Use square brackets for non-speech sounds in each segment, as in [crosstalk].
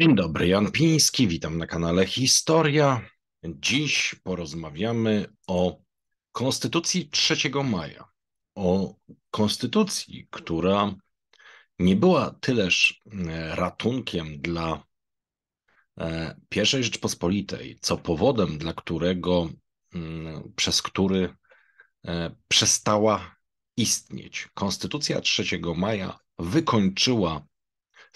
Dzień dobry, Jan Piński, witam na kanale Historia. Dziś porozmawiamy o Konstytucji 3 maja, o Konstytucji, która nie była tyleż e, ratunkiem dla e, I Rzeczpospolitej, co powodem, dla którego, mm, przez który e, przestała istnieć. Konstytucja 3 maja wykończyła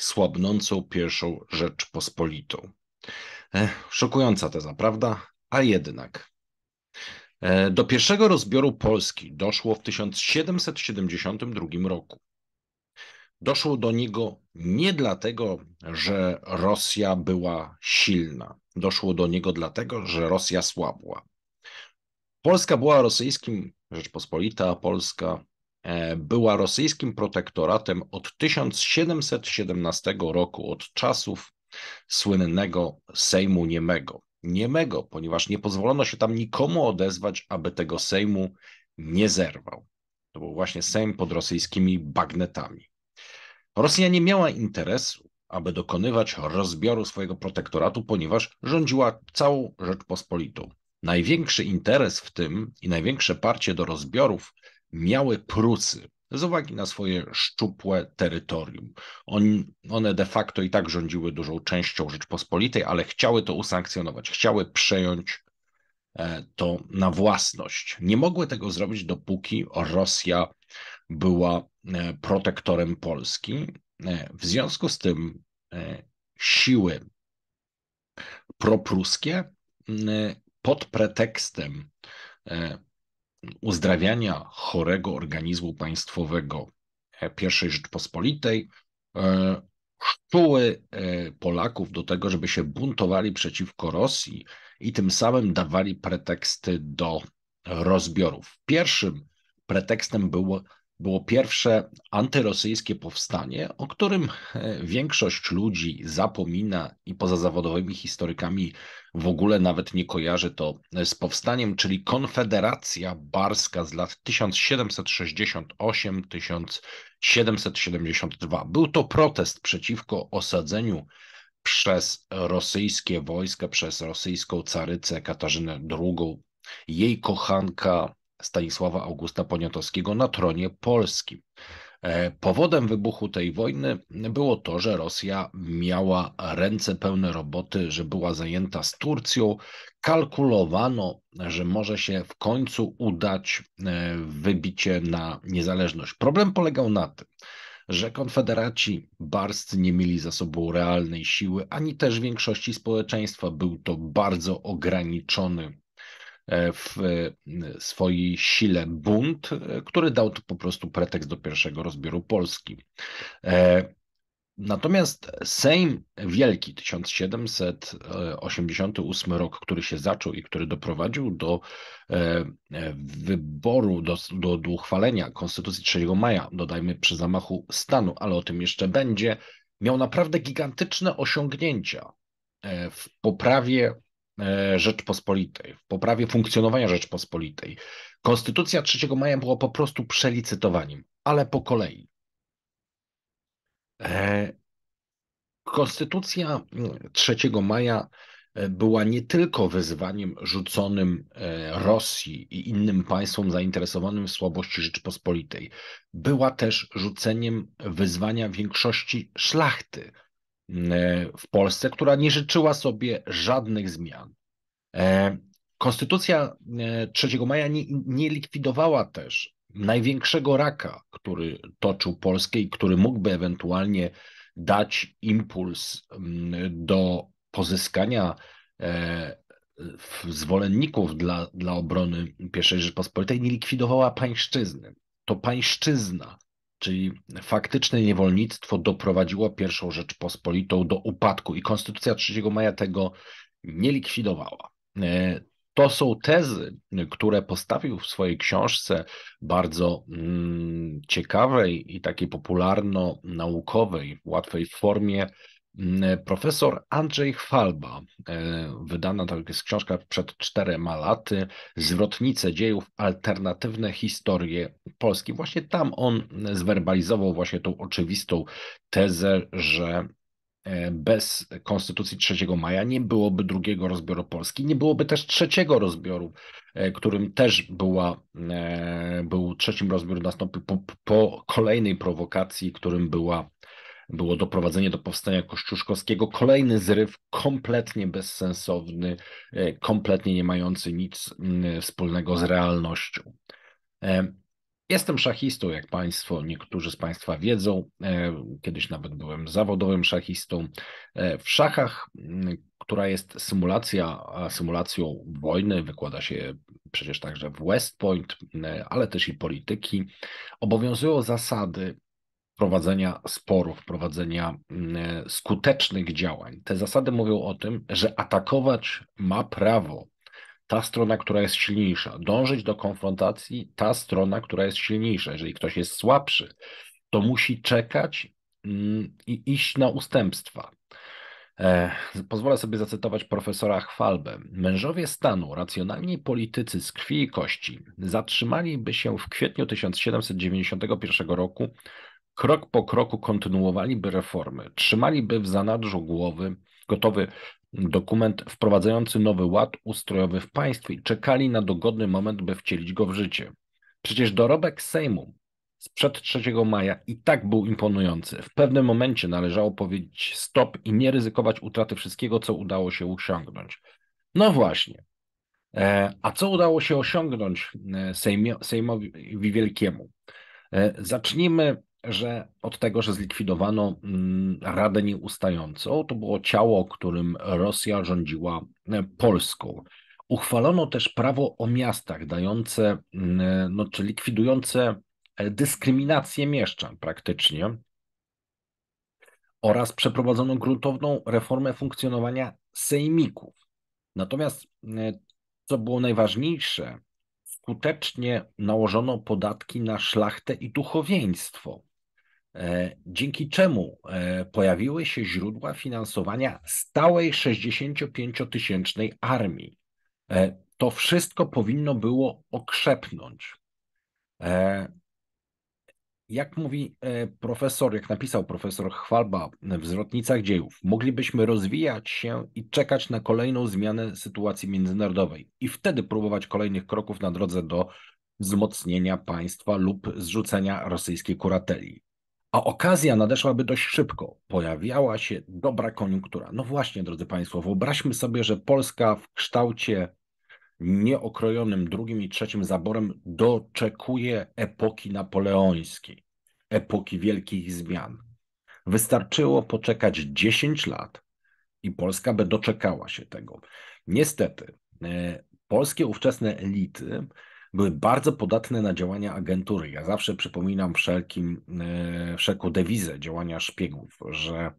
słabnącą pierwszą Rzeczpospolitą. Eh, szokująca teza, prawda? A jednak. Eh, do pierwszego rozbioru Polski doszło w 1772 roku. Doszło do niego nie dlatego, że Rosja była silna. Doszło do niego dlatego, że Rosja słabła. Polska była rosyjskim, Rzeczpospolita Polska E, była rosyjskim protektoratem od 1717 roku, od czasów słynnego Sejmu Niemego. Niemego, ponieważ nie pozwolono się tam nikomu odezwać, aby tego Sejmu nie zerwał. To był właśnie Sejm pod rosyjskimi bagnetami. Rosja nie miała interesu, aby dokonywać rozbioru swojego protektoratu, ponieważ rządziła całą Rzeczpospolitą. Największy interes w tym i największe parcie do rozbiorów miały prusy, z uwagi na swoje szczupłe terytorium. On, one de facto i tak rządziły dużą częścią Rzeczpospolitej, ale chciały to usankcjonować, chciały przejąć e, to na własność. Nie mogły tego zrobić, dopóki Rosja była e, protektorem Polski. E, w związku z tym siły propruskie pod pretekstem uzdrawiania chorego organizmu państwowego e, I Rzeczpospolitej e, szczuły e, Polaków do tego, żeby się buntowali przeciwko Rosji i tym samym dawali preteksty do rozbiorów. Pierwszym pretekstem było było pierwsze antyrosyjskie powstanie, o którym e, większość ludzi zapomina i poza zawodowymi historykami w ogóle nawet nie kojarzy to z powstaniem, czyli Konfederacja Barska z lat 1768-1772. Był to protest przeciwko osadzeniu przez rosyjskie wojska, przez rosyjską carycę Katarzynę II, jej kochanka Stanisława Augusta Poniatowskiego na tronie polskim. E, powodem wybuchu tej wojny było to, że Rosja miała ręce pełne roboty, że była zajęta z Turcją. Kalkulowano, że może się w końcu udać e, wybicie na niezależność. Problem polegał na tym, że konfederaci barscy nie mieli za sobą realnej siły, ani też większości społeczeństwa. Był to bardzo ograniczony E, w e, swojej sile bunt, e, który dał to po prostu pretekst do pierwszego rozbioru Polski. Natomiast Sejm Wielki 1788 rok, który się zaczął i który doprowadził do wyboru, do, do, do uchwalenia Konstytucji 3 maja, dodajmy przy zamachu stanu, ale o tym jeszcze będzie, miał naprawdę gigantyczne osiągnięcia w poprawie E, Rzeczpospolitej, w poprawie funkcjonowania Rzeczpospolitej. Konstytucja 3 maja była po prostu przelicytowaniem, ale po kolei. E, Konstytucja 3 mm, maja e, była nie tylko wyzwaniem rzuconym Rosji i innym państwom zainteresowanym słabości Rzeczpospolitej, była też rzuceniem wyzwania większości szlachty, E, w Polsce, która nie życzyła sobie żadnych zmian. E, Konstytucja 3 e, maja nie, nie likwidowała też największego raka, który toczył Polskę i który mógłby ewentualnie dać impuls do pozyskania zwolenników dla, dla obrony I Rzeczypospolitej, nie likwidowała pańszczyzny. To pańszczyzna Czyli faktyczne niewolnictwo doprowadziło pierwszą Rzeczpospolitą do upadku i Konstytucja 3 maja tego nie likwidowała. E, to są tezy, które postawił w swojej książce bardzo mm, ciekawej i takiej popularno-naukowej, łatwej formie Mm, e, profesor Andrzej Chwalba e, wydana to tak jest książka przed czterema laty, Zwrotnice dziejów, alternatywne historie Polski. Właśnie tam on zwerbalizował właśnie tą oczywistą tezę, że e, bez konstytucji 3 maja nie byłoby drugiego rozbioru Polski, nie byłoby też trzeciego rozbioru, którym też była, był trzecim rozbiór nastąpił po, po kolejnej prowokacji, którym była było doprowadzenie do powstania Kościuszkowskiego. Kolejny zryw, kompletnie bezsensowny, e, kompletnie nie mający nic mm, wspólnego z realnością. E, jestem szachistą, jak Państwo, niektórzy z Państwa wiedzą. E, kiedyś nawet byłem zawodowym szachistą. W szachach, mm, która jest symulacja, symulacją wojny, wykłada się przecież także w West Point, ale też i polityki, obowiązują zasady, prowadzenia sporów, prowadzenia mm, e, skutecznych działań. Te zasady mówią o tym, że atakować ma prawo ta strona, która jest silniejsza, dążyć do konfrontacji ta strona, która jest silniejsza. Jeżeli ktoś jest słabszy, to musi czekać mm, i iść na ustępstwa. E, pozwolę sobie zacytować profesora Chwalbę. Mężowie stanu, racjonalni politycy z krwi i kości, zatrzymaliby się w kwietniu 1791 roku krok po kroku kontynuowaliby reformy, trzymaliby w zanadrzu głowy gotowy dokument wprowadzający nowy ład ustrojowy w państwie i czekali na dogodny moment, by wcielić go w życie. Przecież dorobek Sejmu sprzed 3 maja i tak był imponujący. W pewnym momencie należało powiedzieć stop i nie ryzykować utraty wszystkiego, co udało się osiągnąć. No właśnie. E, a co udało się osiągnąć e, Sejmowi Wielkiemu? E, zacznijmy że od tego, że zlikwidowano mm, Radę Nieustającą, to było ciało, którym Rosja rządziła e, Polską. Uchwalono też prawo o miastach, dające, mm, no, czy likwidujące e, dyskryminację mieszczan praktycznie, oraz przeprowadzono gruntowną reformę funkcjonowania sejmików. Natomiast, mm, co było najważniejsze, skutecznie nałożono podatki na szlachtę i duchowieństwo. E, dzięki czemu e, pojawiły się źródła finansowania stałej 65-tysięcznej armii. E, to wszystko powinno było okrzepnąć. Jak mówi profesor, jak napisał profesor Chwalba w Zwrotnicach Dziejów, moglibyśmy rozwijać się i czekać na kolejną zmianę sytuacji międzynarodowej i wtedy próbować kolejnych kroków na drodze do wzmocnienia państwa lub zrzucenia rosyjskiej kurateli. A okazja nadeszłaby dość szybko. Pojawiała się dobra koniunktura. No właśnie, drodzy Państwo, wyobraźmy sobie, że Polska w kształcie nieokrojonym drugim i trzecim zaborem doczekuje epoki napoleońskiej, epoki wielkich zmian. Wystarczyło poczekać 10 lat i Polska by doczekała się tego. Niestety, e, polskie ówczesne elity były bardzo podatne na działania agentury. Ja zawsze przypominam wszelkim, e, wszelką dewizę działania szpiegów, że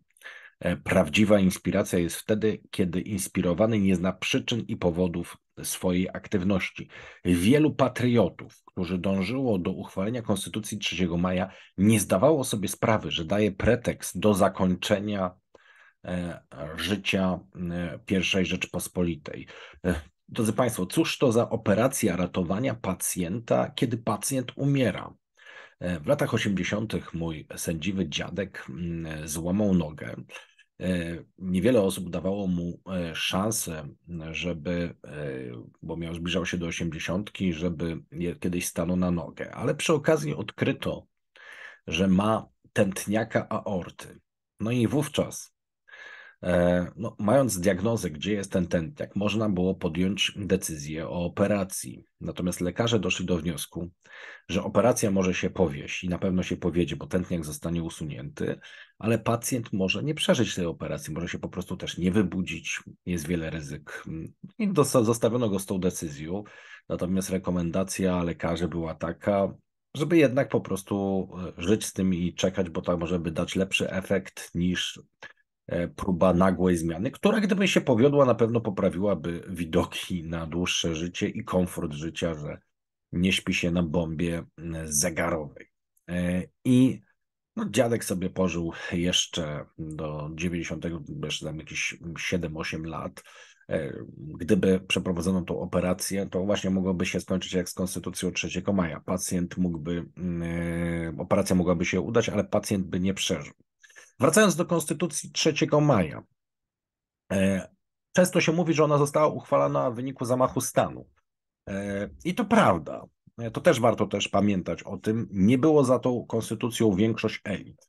e, prawdziwa inspiracja jest wtedy, kiedy inspirowany nie zna przyczyn i powodów swojej aktywności. Wielu patriotów, którzy dążyło do uchwalenia Konstytucji 3 maja, nie zdawało sobie sprawy, że daje pretekst do zakończenia e, życia I Rzeczpospolitej. Drodzy Państwo, cóż to za operacja ratowania pacjenta, kiedy pacjent umiera? E, w latach 80. mój sędziwy dziadek mm, złamał nogę. E, niewiele osób dawało mu e, szansę, żeby, bo miał zbliżał się do 80, żeby kiedyś stanął na nogę, ale przy okazji odkryto, że ma tętniaka aorty. No i wówczas E, no, mając diagnozę, gdzie jest ten tętniak, można było podjąć decyzję o operacji. Natomiast lekarze doszli do wniosku, że operacja może się powieść i na pewno się powiedzie, bo tętniak zostanie usunięty, ale pacjent może nie przeżyć tej operacji, może się po prostu też nie wybudzić, jest wiele ryzyk. I zostawiono go z tą decyzją. Natomiast rekomendacja lekarzy była taka, żeby jednak po prostu e, żyć z tym i czekać, bo to może by dać lepszy efekt niż E, próba nagłej zmiany, która gdyby się powiodła, na pewno poprawiłaby widoki na dłuższe życie i komfort życia, że nie śpi się na bombie e, zegarowej. E, I no, dziadek sobie pożył jeszcze do 90, jeszcze tam jakieś 7-8 lat. Gdyby przeprowadzono tą operację, to właśnie mogłoby się skończyć jak z Konstytucją 3 maja. Pacjent mógłby, mm, operacja mogłaby się udać, ale pacjent by nie przeżył. Wracając do Konstytucji 3 maja. E, często się mówi, że ona została uchwalona w wyniku zamachu stanu. E, I to prawda. E, to też warto też pamiętać o tym. Nie było za tą konstytucją większość elit.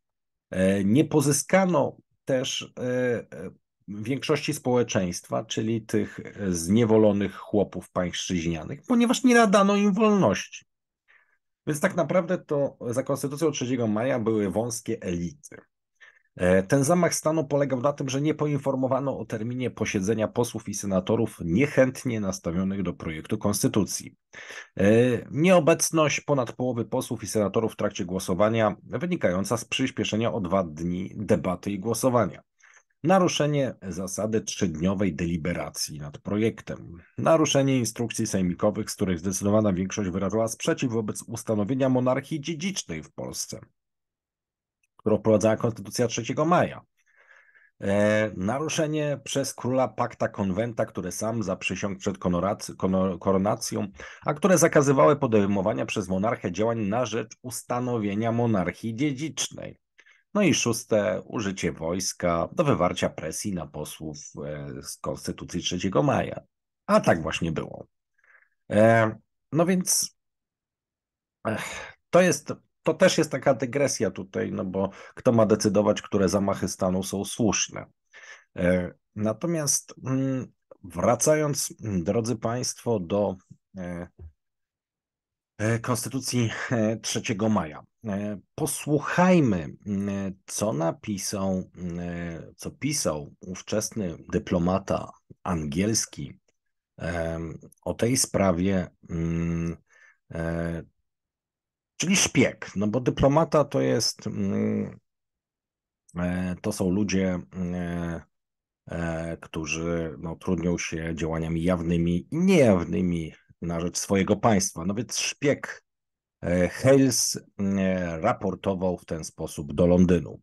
Nie pozyskano też większości społeczeństwa, czyli tych zniewolonych chłopów pańszczyźnianych, ponieważ nie nadano im wolności. Więc tak naprawdę to za konstytucją 3 maja były wąskie elity. E, ten zamach stanu polegał na tym, że nie poinformowano o terminie posiedzenia posłów i senatorów niechętnie nastawionych do projektu konstytucji. E, nieobecność ponad połowy posłów i senatorów w trakcie głosowania wynikająca z przyspieszenia o dwa dni debaty i głosowania. Naruszenie zasady trzydniowej deliberacji nad projektem. Naruszenie instrukcji sejmikowych, z których zdecydowana większość wyrażała sprzeciw wobec ustanowienia monarchii dziedzicznej w Polsce którą wprowadzała Konstytucja 3 maja. E, naruszenie przez króla pakta konwenta, które sam zaprzysiągł przed koronacją, a które zakazywały podejmowania przez monarchę działań na rzecz ustanowienia monarchii dziedzicznej. No i szóste, użycie wojska do wywarcia presji na posłów e, z Konstytucji 3 maja. A tak właśnie było. E, no więc to jest to też jest taka dygresja tutaj, no bo kto ma decydować, które zamachy stanu są słuszne. E, natomiast mm, wracając, mm, drodzy Państwo, do e, e, Konstytucji 3 maja. Posłuchajmy, mm, co napisał, co pisał ówczesny dyplomata angielski o tej sprawie czyli szpieg, no bo dyplomata to jest, mm, e, to są ludzie, e, e, którzy no, trudnią się działaniami jawnymi i niejawnymi na rzecz swojego państwa. No więc szpieg Hales raportował w ten sposób do Londynu.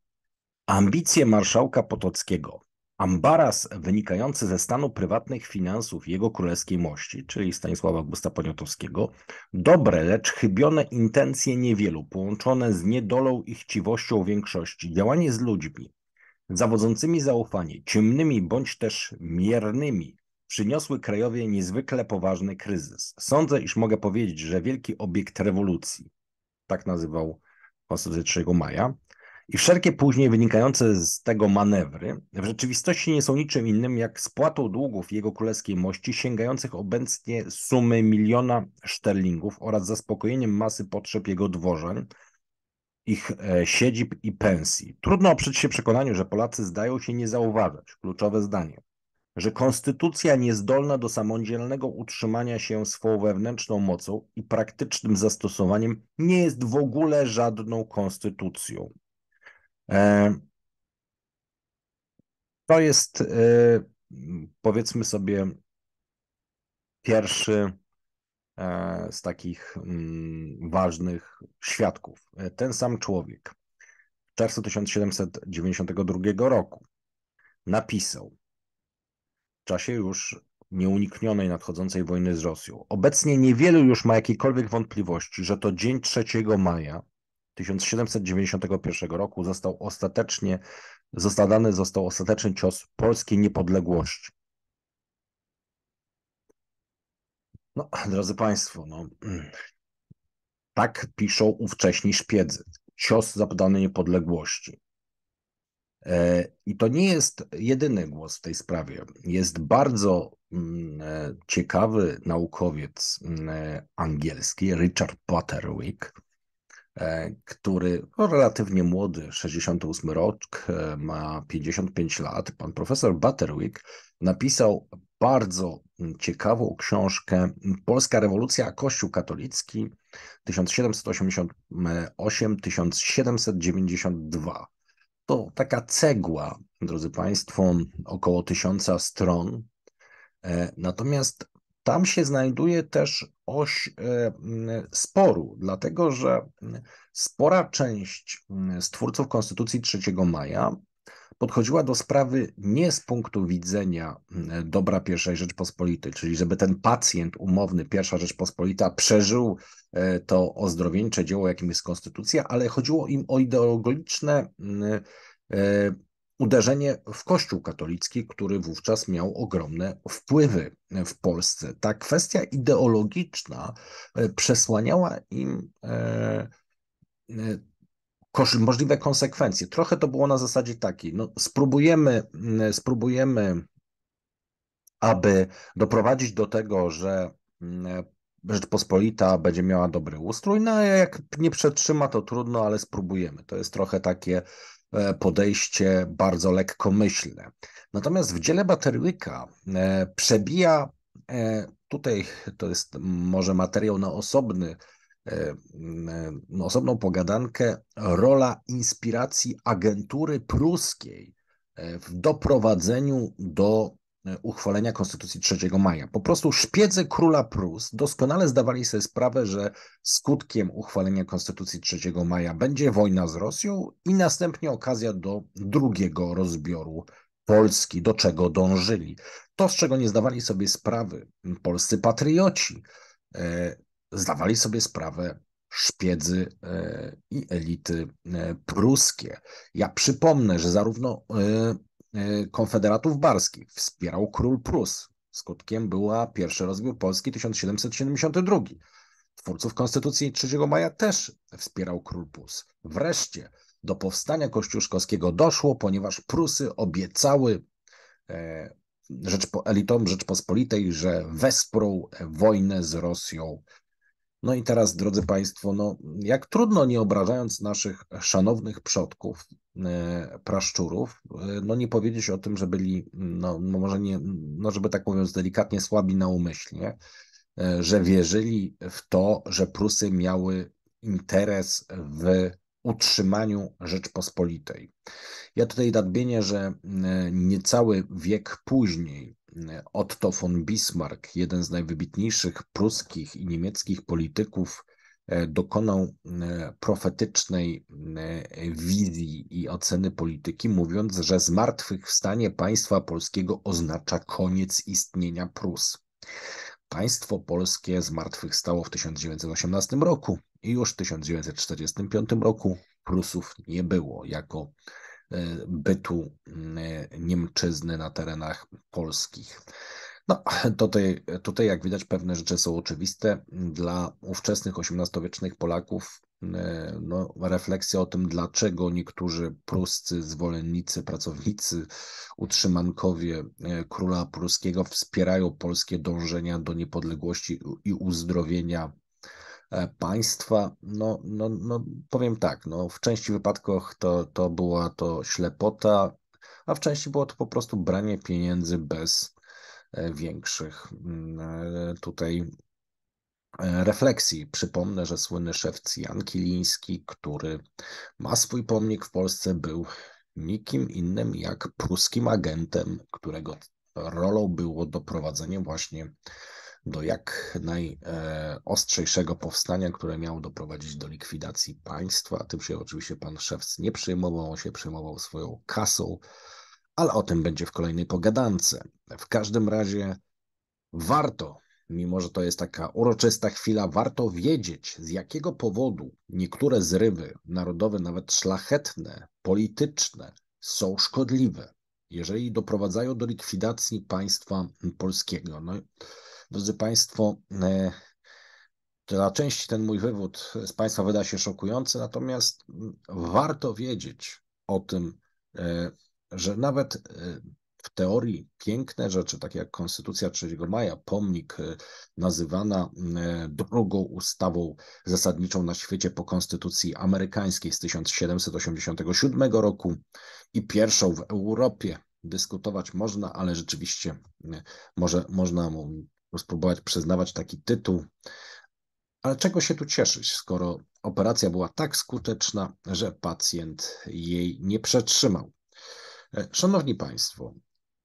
Ambicje marszałka Potockiego Ambaras wynikający ze stanu prywatnych finansów jego królewskiej mości, czyli Stanisława Augusta Poniatowskiego, dobre, lecz chybione intencje niewielu, połączone z niedolą i chciwością większości, działanie z ludźmi, zawodzącymi zaufanie, ciemnymi bądź też miernymi, przyniosły krajowie niezwykle poważny kryzys. Sądzę, iż mogę powiedzieć, że wielki obiekt rewolucji, tak nazywał konstytucję 3 maja, i wszelkie później wynikające z tego manewry w rzeczywistości nie są niczym innym jak spłatą długów jego królewskiej mości sięgających obecnie sumy miliona szterlingów oraz zaspokojeniem masy potrzeb jego dworzeń, ich e, siedzib i pensji. Trudno oprzeć się przekonaniu, że Polacy zdają się nie zauważać, kluczowe zdanie, że konstytucja niezdolna do samodzielnego utrzymania się swoją wewnętrzną mocą i praktycznym zastosowaniem nie jest w ogóle żadną konstytucją. E, to jest, e, powiedzmy sobie, pierwszy e, z takich mm, ważnych świadków. Ten sam człowiek w czerwcu 1792 roku napisał w czasie już nieuniknionej nadchodzącej wojny z Rosją. Obecnie niewielu już ma jakiejkolwiek wątpliwości, że to dzień 3 maja 1791 roku został ostatecznie, zadany został ostateczny cios polskiej niepodległości. No, drodzy Państwo, no, tak piszą ówcześni szpiedzy. Cios zapadany niepodległości. E, I to nie jest jedyny głos w tej sprawie. Jest bardzo mm, e, ciekawy naukowiec mm, e, angielski, Richard Butterwick, E, który no, relatywnie młody, 68 rok, e, ma 55 lat, pan profesor Butterwick, napisał bardzo mm, ciekawą książkę mm, Polska rewolucja Kościół katolicki 1788-1792. To taka cegła, drodzy Państwo, około tysiąca stron. E, natomiast tam się znajduje też oś e, sporu, dlatego że spora część stwórców Konstytucji 3 maja podchodziła do sprawy nie z punktu widzenia dobra I Rzeczpospolitej, czyli żeby ten pacjent umowny I Rzeczpospolita przeżył e, to ozdrowieńcze dzieło, jakim jest konstytucja, ale chodziło im o ideologiczne e, uderzenie w Kościół katolicki, który wówczas miał ogromne wpływy w Polsce. Ta kwestia ideologiczna e, przesłaniała im e, e, możliwe konsekwencje. Trochę to było na zasadzie takiej, no spróbujemy, spróbujemy aby doprowadzić do tego, że Rzeczpospolita będzie miała dobry ustrój, no a jak nie przetrzyma, to trudno, ale spróbujemy. To jest trochę takie E, podejście bardzo lekkomyślne. Natomiast w dziele Baterwicka e, przebija, e, tutaj to jest może materiał na osobny, osobną pogadankę, rola inspiracji agentury pruskiej w doprowadzeniu do E, uchwalenia Konstytucji 3 maja. Po prostu szpiedzy króla Prus doskonale zdawali sobie sprawę, że skutkiem uchwalenia Konstytucji 3 maja będzie wojna z Rosją i następnie okazja do drugiego rozbioru Polski, do czego dążyli. To, z czego nie zdawali sobie sprawy polscy patrioci, e, zdawali sobie sprawę szpiedzy e, i elity pruskie. Ja przypomnę, że zarówno E, konfederatów barskich. Wspierał król Prus. Skutkiem była pierwszy rozbiór Polski 1772. Twórców Konstytucji 3 maja też wspierał król Prus. Wreszcie do powstania kościuszkowskiego doszło, ponieważ Prusy obiecały e, Rzeczpo, elitom Rzeczpospolitej, że wesprą wojnę z Rosją no i teraz, drodzy Państwo, no, jak trudno, nie obrażając naszych szanownych przodków, e, praszczurów, e, no nie powiedzieć o tym, że byli, no, no może nie, no żeby tak mówiąc delikatnie, słabi na umyślnie, e, że wierzyli w to, że Prusy miały interes w utrzymaniu Rzeczpospolitej. Ja tutaj nadmienię, że niecały wiek później Otto von Bismarck, jeden z najwybitniejszych pruskich i niemieckich polityków, e, dokonał e, profetycznej e, wizji i oceny polityki, mówiąc, że zmartwychwstanie państwa polskiego oznacza koniec istnienia Prus. Państwo polskie zmartwychwstało w 1918 roku i już w 1945 roku Prusów nie było jako bytu mm, Niemczyzny na terenach polskich. No, [clears throat] tutaj, tutaj, jak widać, pewne rzeczy są oczywiste. Dla ówczesnych XVIII-wiecznych Polaków mm, no, refleksja o tym, dlaczego niektórzy pruscy zwolennicy, pracownicy, utrzymankowie e, króla pruskiego wspierają polskie dążenia do niepodległości i uzdrowienia E, państwa. No, no, no powiem tak, no, w części wypadków to, to była to ślepota, a w części było to po prostu branie pieniędzy bez e, większych mm, e, tutaj refleksji. Przypomnę, że słynny szef Jan Kiliński, który ma swój pomnik w Polsce, był nikim innym jak pruskim agentem, którego rolą było doprowadzenie właśnie do jak najostrzejszego e, powstania, które miało doprowadzić do likwidacji państwa. Tym się oczywiście pan Szewc nie przejmował on się przejmował swoją kasą, ale o tym będzie w kolejnej pogadance. W każdym razie warto mimo że to jest taka uroczysta chwila, warto wiedzieć, z jakiego powodu niektóre zrywy narodowe, nawet szlachetne, polityczne, są szkodliwe, jeżeli doprowadzają do likwidacji państwa polskiego. No, Drodzy Państwo, dla e, części ten mój wywód z Państwa wyda się szokujący, natomiast mm, warto wiedzieć o tym, e, że nawet e, w teorii piękne rzeczy, takie jak Konstytucja 3 maja, pomnik nazywana mm, drugą ustawą zasadniczą na świecie po Konstytucji amerykańskiej z 1787 roku i pierwszą w Europie. Dyskutować można, ale rzeczywiście mm, może, można spróbować przyznawać taki tytuł. Ale czego się tu cieszyć, skoro operacja była tak skuteczna, że pacjent jej nie przetrzymał? E, szanowni Państwo,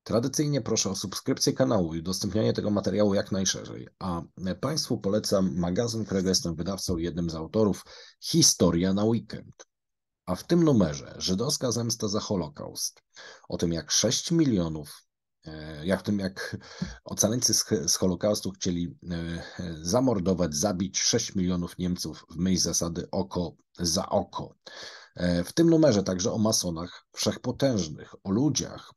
Tradycyjnie proszę o subskrypcję kanału i udostępnianie tego materiału jak najszerzej, a e, Państwu polecam magazyn, którego jestem wydawcą i jednym z autorów, Historia na weekend. A w tym numerze żydowska zemsta za Holokaust, o tym jak 6 milionów E, jak tym, jak ocaleńcy z, Holokaustu chcieli e, zamordować, zabić 6 milionów Niemców w myśl zasady oko za oko. E, w tym numerze także o masonach wszechpotężnych, o ludziach.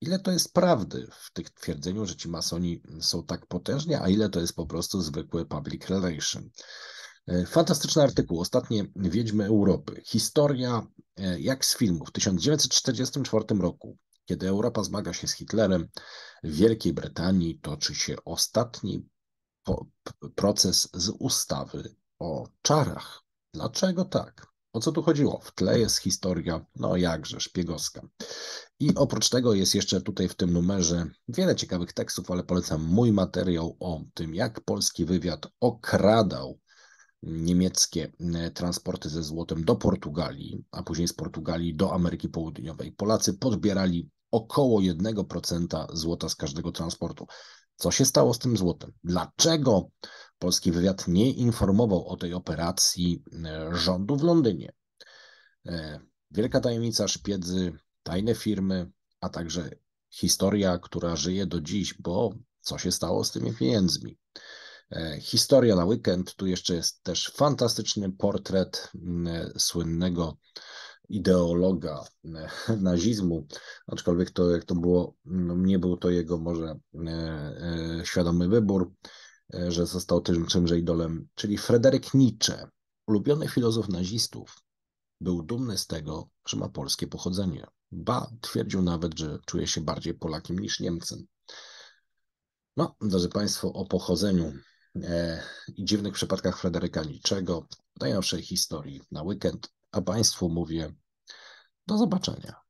Ile to jest prawdy w tych twierdzeniu, że ci masoni są tak potężni, a ile to jest po prostu zwykły public relation. Fantastyczny artykuł, ostatnie Wiedźmy Europy. Historia jak z filmu. W 1944 roku kiedy Europa zmaga się z Hitlerem, w Wielkiej Brytanii toczy się ostatni proces z ustawy o czarach. Dlaczego tak? O co tu chodziło? W tle jest historia, no jakże, szpiegowska. I oprócz tego jest jeszcze tutaj w tym numerze wiele ciekawych tekstów, ale polecam mój materiał o tym, jak polski wywiad okradał niemieckie e, transporty ze złotem do Portugalii, a później z Portugalii do Ameryki Południowej. Polacy podbierali około 1% złota z każdego transportu. Co się stało z tym złotem? Dlaczego polski wywiad nie informował o tej operacji e, rządu w Londynie? E, wielka tajemnica, szpiedzy, tajne firmy, a także historia, która żyje do dziś, bo co się stało z tymi pieniędzmi? E, historia na weekend. Tu jeszcze jest też fantastyczny portret słynnego ideologa e, [laughs] nazizmu, aczkolwiek to jak to było, no, nie był to jego może e, e, świadomy wybór, że został tym czymże idolem, czyli Frederick Nietzsche, ulubiony filozof nazistów, był dumny z tego, że ma polskie pochodzenie. Ba, twierdził nawet, że czuje się bardziej Polakiem niż Niemcem. No, drodzy Państwo, o pochodzeniu i dziwnych przypadkach Frederyka Niczego w najnowszej historii na weekend a Państwu mówię do zobaczenia.